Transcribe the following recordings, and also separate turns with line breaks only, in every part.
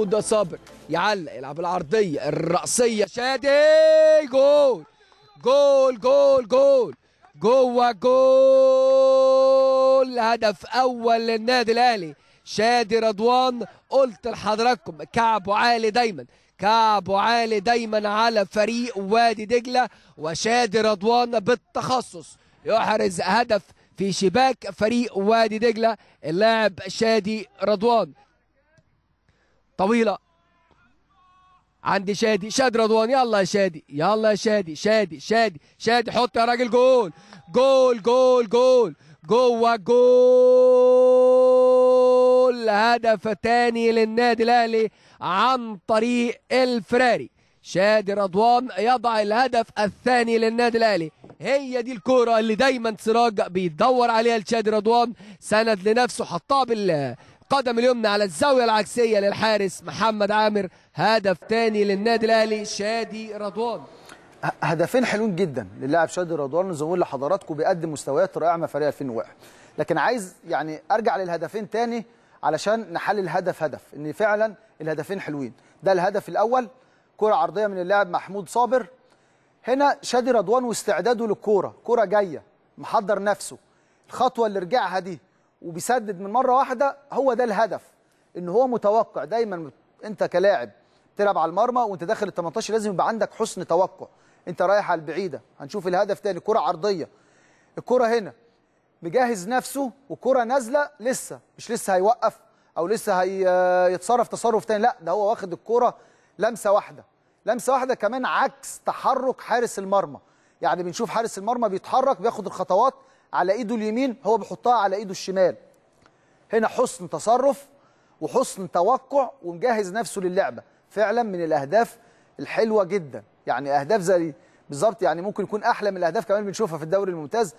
ده صابر يعلق يلعب العرضيه الراسيه شادي جول جول جول جول جوه جول هدف اول للنادي الاهلي شادي رضوان قلت لحضراتكم كعبه عالي دايما كعبه عالي دايما على فريق وادي دجله وشادي رضوان بالتخصص يحرز هدف في شباك فريق وادي دجله اللاعب شادي رضوان طويلة عندي شادي شادي رضوان يلا يا شادي يلا يا شادي شادي شادي شادي حط يا راجل جول جول جول جول جوه جول هدف تاني للنادي الاهلي عن طريق الفراري شادي رضوان يضع الهدف الثاني للنادي الاهلي هي دي الكوره اللي دايما سراج بيدور عليها لشادي رضوان سند لنفسه حطها بال قدم اليمنى على الزاوية العكسية للحارس محمد عامر هدف تاني للنادي الأهلي شادي
رضوان هدفين حلوين جدا للاعب شادي رضوان زميل لحضراتكم بيقدم مستويات رائعه مع فريق 2001 لكن عايز يعني ارجع للهدفين تاني علشان نحلل هدف هدف ان فعلا الهدفين حلوين ده الهدف الاول كره عرضيه من اللاعب محمود صابر هنا شادي رضوان واستعداده للكوره كرة جايه محضر نفسه الخطوه اللي رجعها دي وبيسدد من مره واحده هو ده الهدف ان هو متوقع دايما انت كلاعب تلعب على المرمى وانت داخل ال 18 لازم يبقى عندك حسن توقع انت رايح على البعيده هنشوف الهدف تاني كره عرضيه الكره هنا مجهز نفسه وكره نازله لسه مش لسه هيوقف او لسه هيتصرف تصرف تاني لا ده هو واخد الكره لمسه واحده لمسه واحده كمان عكس تحرك حارس المرمى يعني بنشوف حارس المرمى بيتحرك بياخد الخطوات على ايده اليمين هو بيحطها على ايده الشمال هنا حسن تصرف وحسن توقع ومجهز نفسه للعبه فعلا من الاهداف الحلوه جدا يعني اهداف زي بالظبط يعني ممكن يكون احلى من الاهداف كمان بنشوفها في الدوري الممتاز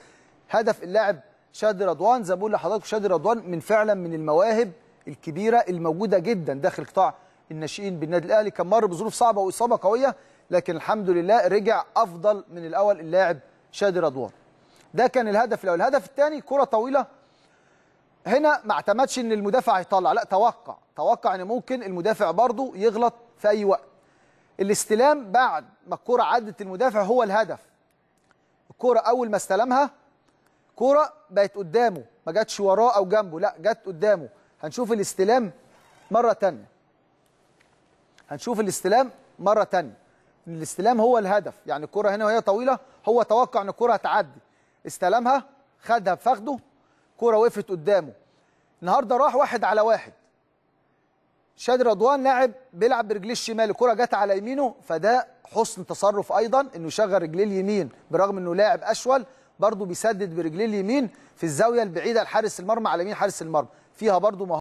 هدف اللاعب شادي رضوان زي ما بقول لحضراتكم شادي رضوان من فعلا من المواهب الكبيره الموجوده جدا داخل قطاع الناشئين بالنادي الاهلي كان مر بظروف صعبه واصابه قويه لكن الحمد لله رجع افضل من الاول اللاعب شادي رضوان ده كان الهدف الاول الهدف الثاني كره طويله هنا ما اعتمدش ان المدافع هيطلع لا توقع توقع ان ممكن المدافع برضه يغلط في اي وقت الاستلام بعد ما الكره عدت المدافع هو الهدف الكره اول ما استلمها كره بقت قدامه ما جاتش وراه او جنبه لا جت قدامه هنشوف الاستلام مره ثانيه هنشوف الاستلام مره ثانيه الاستلام هو الهدف يعني الكره هنا وهي طويله هو توقع ان الكره هتعدي استلمها خدها بفخده كرة وقفت قدامه النهارده راح واحد على واحد شادي رضوان لاعب بيلعب برجليه الشمال الكره جت على يمينه فده حسن تصرف ايضا انه يشغل رجليه اليمين برغم انه لاعب اشول برضه بيسدد برجليه اليمين في الزاويه البعيده لحارس المرمى على يمين حارس المرمى فيها برضه